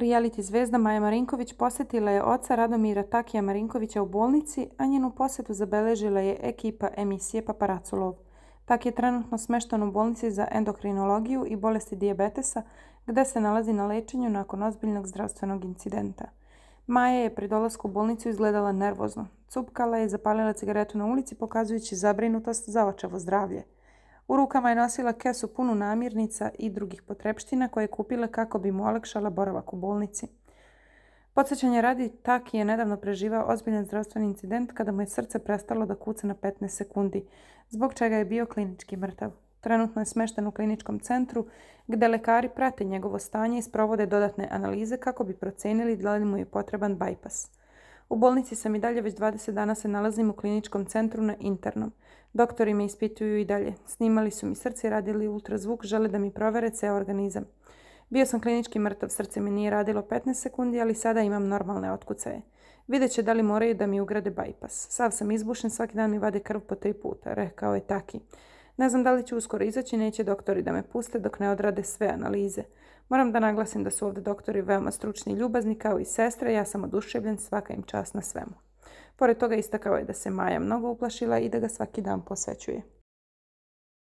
Reality zvezda Maja Marinković posjetila je oca Radomira Takija Marinkovića u bolnici, a njenu posjetu zabeležila je ekipa emisije Paparaculov. Tak je trenutno smešten u bolnici za endokrinologiju i bolesti dijabetesa, gdje se nalazi na lečenju nakon ozbiljnog zdravstvenog incidenta. Maja je pri dolasku u bolnicu izgledala nervozno. Cupkala je zapalila cigaretu na ulici pokazujući zabrinutost za očevo zdravlje. U rukama je nosila kesu punu namirnica i drugih potrepština koje je kupila kako bi mu olakšala boravak u bolnici. Podsećanje radi, tak je nedavno preživao ozbiljan zdravstveni incident kada mu je srce prestalo da kuca na 15 sekundi, zbog čega je bio klinički mrtav. Trenutno je smešten u kliničkom centru gde lekari prate njegovo stanje i sprovode dodatne analize kako bi procenili da li mu je potreban bajpas. U bolnici sam i dalje, već 20 dana se nalazim u kliničkom centru na internom. Doktori me ispituju i dalje. Snimali su mi srce, radili ultrazvuk, žele da mi provere ceo organizam. Bio sam klinički mrtav, srce mi nije radilo 15 sekundi, ali sada imam normalne otkucaje. Vidjet će da li moraju da mi ugrade bajpas. Sav sam izbušen, svaki dan mi vade krv po tri puta, rekao je Taki. Ne znam da li će uskoro izaći, neće doktori da me puste dok ne odrade sve analize. Moram da naglasim da su ovdje doktori veoma stručni i ljubazni kao i sestre, ja sam oduševljen, svaka im čast na svemu. Pored toga istakao je da se Maja mnogo uplašila i da ga svaki dan posvećuje.